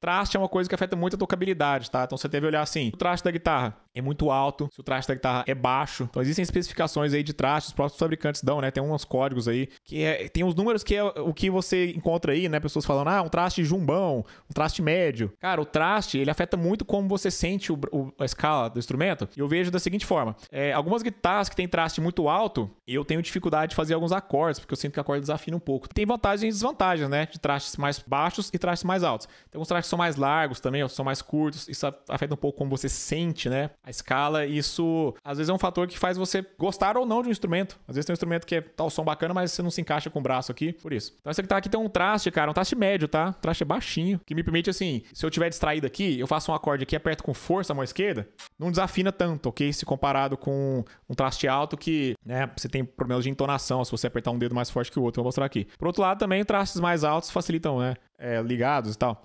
Traste é uma coisa que afeta muito a tocabilidade, tá? Então você tem que olhar assim, o traste da guitarra é muito alto, se o traste da guitarra tá, é baixo. Então existem especificações aí de traste, os próprios fabricantes dão, né? Tem uns códigos aí que é, tem uns números que é o que você encontra aí, né? Pessoas falando, ah, um traste jumbão, um traste médio. Cara, o traste, ele afeta muito como você sente o, o, a escala do instrumento. E eu vejo da seguinte forma: é, algumas guitarras que tem traste muito alto, eu tenho dificuldade de fazer alguns acordes, porque eu sinto que a corda desafina um pouco. Tem vantagens e desvantagens, né? De trastes mais baixos e trastes mais altos. Tem alguns trastes que são mais largos também, outros são mais curtos. Isso afeta um pouco como você sente, né? a escala, isso às vezes é um fator que faz você gostar ou não de um instrumento. Às vezes tem um instrumento que é tal tá o som bacana, mas você não se encaixa com o braço aqui, por isso. Então esse que tá aqui tem um traste, cara, um traste médio, tá? Um traste é baixinho, que me permite assim, se eu tiver distraído aqui, eu faço um acorde aqui, aperto com força a mão esquerda, não desafina tanto, ok? Se comparado com um traste alto que, né, você tem problemas de entonação se você apertar um dedo mais forte que o outro, eu vou mostrar aqui. Por outro lado, também trastes mais altos facilitam, né? É, ligados e tal.